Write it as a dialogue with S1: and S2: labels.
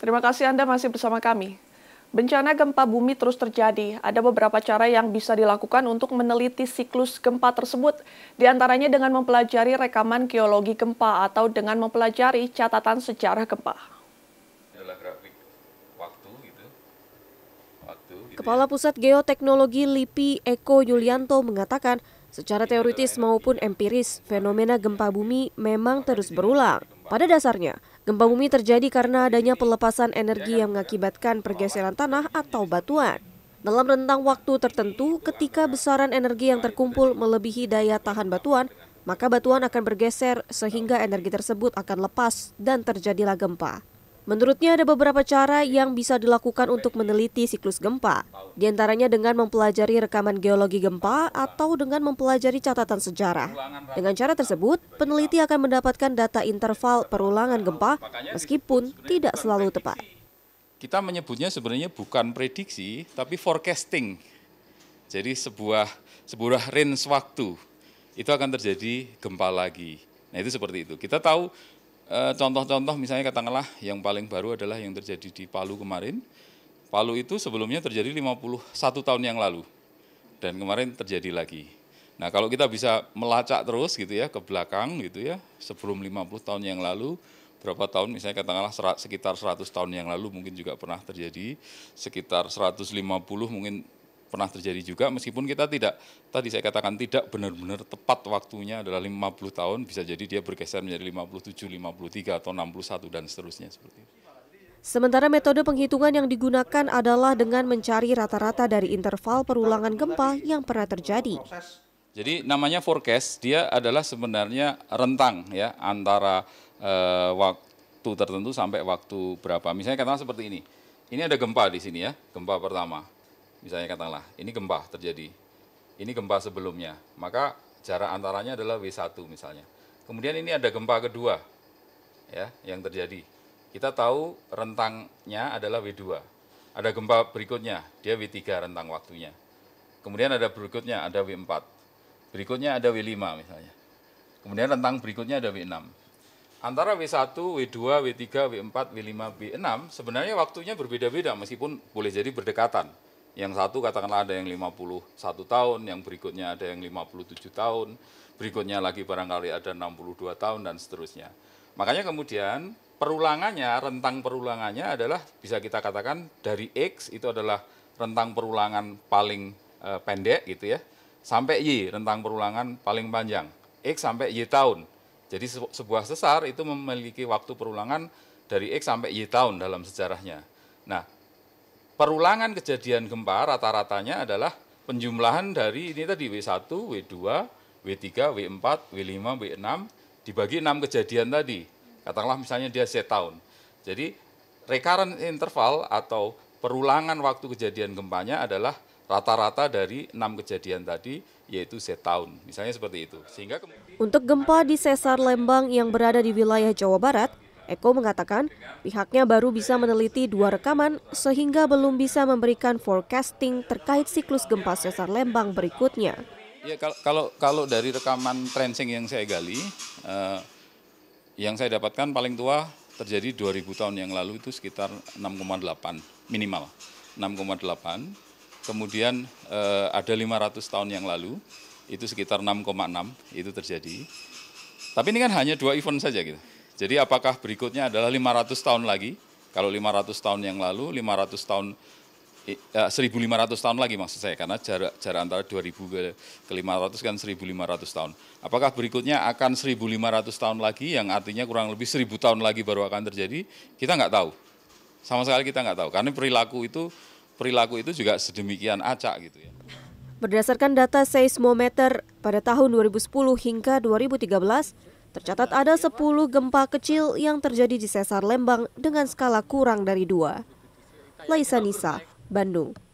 S1: Terima kasih Anda masih bersama kami. Bencana gempa bumi terus terjadi. Ada beberapa cara yang bisa dilakukan untuk meneliti siklus gempa tersebut, di antaranya dengan mempelajari rekaman geologi gempa atau dengan mempelajari catatan sejarah gempa.
S2: Gitu. Gitu
S1: Kepala ya. Pusat Geoteknologi LIPI Eko Yulianto mengatakan, secara teoritis maupun empiris, fenomena gempa bumi memang terus berulang. Pada dasarnya, Gempa bumi terjadi karena adanya pelepasan energi yang mengakibatkan pergeseran tanah atau batuan. Dalam rentang waktu tertentu, ketika besaran energi yang terkumpul melebihi daya tahan batuan, maka batuan akan bergeser sehingga energi tersebut akan lepas dan terjadilah gempa. Menurutnya ada beberapa cara yang bisa dilakukan untuk meneliti siklus gempa, diantaranya dengan mempelajari rekaman geologi gempa atau dengan mempelajari catatan sejarah. Dengan cara tersebut, peneliti akan mendapatkan data interval perulangan gempa meskipun tidak selalu
S2: tepat. Kita menyebutnya sebenarnya bukan prediksi, tapi forecasting. Jadi sebuah sebuah range waktu itu akan terjadi gempa lagi. Nah itu seperti itu. Kita tahu Eh, contoh-contoh misalnya katakanlah yang paling baru adalah yang terjadi di Palu kemarin. Palu itu sebelumnya terjadi 51 tahun yang lalu dan kemarin terjadi lagi. Nah, kalau kita bisa melacak terus gitu ya ke belakang gitu ya, sebelum 50 tahun yang lalu berapa tahun misalnya katakanlah sekitar 100 tahun yang lalu mungkin juga pernah terjadi, sekitar 150 mungkin pernah terjadi juga meskipun kita tidak tadi saya katakan tidak benar-benar tepat waktunya adalah 50 tahun bisa jadi dia bergeser menjadi 57, 53 atau 61 dan seterusnya seperti itu.
S1: Sementara metode penghitungan yang digunakan adalah dengan mencari rata-rata dari interval perulangan gempa yang pernah terjadi.
S2: Jadi namanya forecast dia adalah sebenarnya rentang ya antara eh, waktu tertentu sampai waktu berapa. Misalnya katakan seperti ini. Ini ada gempa di sini ya, gempa pertama Misalnya katakanlah, ini gempa terjadi, ini gempa sebelumnya, maka jarak antaranya adalah W1 misalnya. Kemudian ini ada gempa kedua ya yang terjadi. Kita tahu rentangnya adalah W2. Ada gempa berikutnya, dia W3 rentang waktunya. Kemudian ada berikutnya ada W4. Berikutnya ada W5 misalnya. Kemudian rentang berikutnya ada W6 antara W1, W2, W3, W4, W5, W6 sebenarnya waktunya berbeda-beda meskipun boleh jadi berdekatan. Yang satu katakanlah ada yang 51 tahun, yang berikutnya ada yang 57 tahun, berikutnya lagi barangkali ada 62 tahun dan seterusnya. Makanya kemudian perulangannya, rentang perulangannya adalah bisa kita katakan dari X itu adalah rentang perulangan paling e, pendek gitu ya, sampai Y rentang perulangan paling panjang, X sampai Y tahun. Jadi sebuah sesar itu memiliki waktu perulangan dari X sampai Y tahun dalam sejarahnya. Nah, perulangan kejadian gempa rata-ratanya adalah penjumlahan dari ini tadi W1, W2, W3, W4, W5, W6 dibagi enam kejadian tadi. Katakanlah misalnya dia set tahun. Jadi recurrent interval atau perulangan waktu kejadian gempanya adalah rata-rata dari enam kejadian tadi yaitu tahun. misalnya seperti itu sehingga
S1: untuk gempa di sesar Lembang yang berada di wilayah Jawa Barat Eko mengatakan pihaknya baru bisa meneliti dua rekaman sehingga belum bisa memberikan forecasting terkait siklus gempa sesar Lembang berikutnya.
S2: Ya kalau kalau, dari rekaman tracing yang saya gali, eh, yang saya dapatkan paling tua terjadi 2000 tahun yang lalu itu sekitar 6,8 minimal 6,8. Kemudian eh, ada 500 tahun yang lalu itu sekitar 6,6 itu terjadi. Tapi ini kan hanya dua event saja gitu. Jadi apakah berikutnya adalah 500 tahun lagi? Kalau 500 tahun yang lalu, 500 tahun 1500 eh, tahun lagi maksud saya karena jarak jarak antara 2000 ke 500 kan 1500 tahun. Apakah berikutnya akan 1500 tahun lagi yang artinya kurang lebih 1000 tahun lagi baru akan terjadi? Kita nggak tahu. Sama sekali kita nggak tahu karena perilaku itu perilaku itu juga sedemikian acak gitu ya.
S1: Berdasarkan data seismometer pada tahun 2010 hingga 2013, Tercatat ada 10 gempa kecil yang terjadi di sesar Lembang dengan skala kurang dari dua. Laisa Nisa, Bandung.